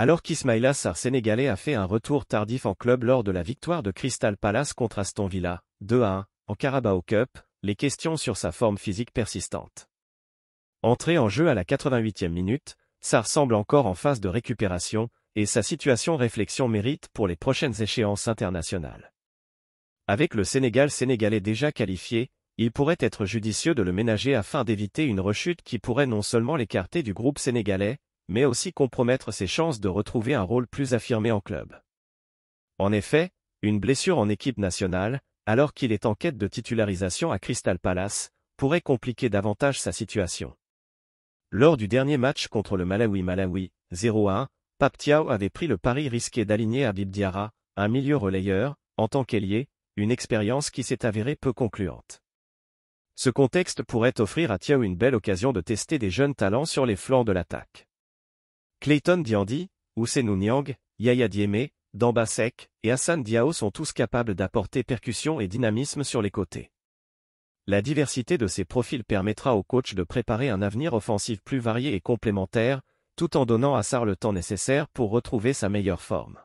Alors qu'Ismaïla Sarr sénégalais a fait un retour tardif en club lors de la victoire de Crystal Palace contre Aston Villa, 2 1, en Carabao Cup, les questions sur sa forme physique persistante. Entré en jeu à la 88e minute, Sarr semble encore en phase de récupération, et sa situation réflexion mérite pour les prochaines échéances internationales. Avec le Sénégal sénégalais déjà qualifié, il pourrait être judicieux de le ménager afin d'éviter une rechute qui pourrait non seulement l'écarter du groupe sénégalais, mais aussi compromettre ses chances de retrouver un rôle plus affirmé en club. En effet, une blessure en équipe nationale, alors qu'il est en quête de titularisation à Crystal Palace, pourrait compliquer davantage sa situation. Lors du dernier match contre le Malawi-Malawi, 0-1, Paptiao avait pris le pari risqué d'aligner Abib Diara, un milieu relayeur, en tant qu'ailier, une expérience qui s'est avérée peu concluante. Ce contexte pourrait offrir à Tiow une belle occasion de tester des jeunes talents sur les flancs de l'attaque. Clayton Diandi, Ousenou Niang, Yaya Dieme, Damba Sek et Hassan Diao sont tous capables d'apporter percussion et dynamisme sur les côtés. La diversité de ces profils permettra au coach de préparer un avenir offensif plus varié et complémentaire, tout en donnant à Sar le temps nécessaire pour retrouver sa meilleure forme.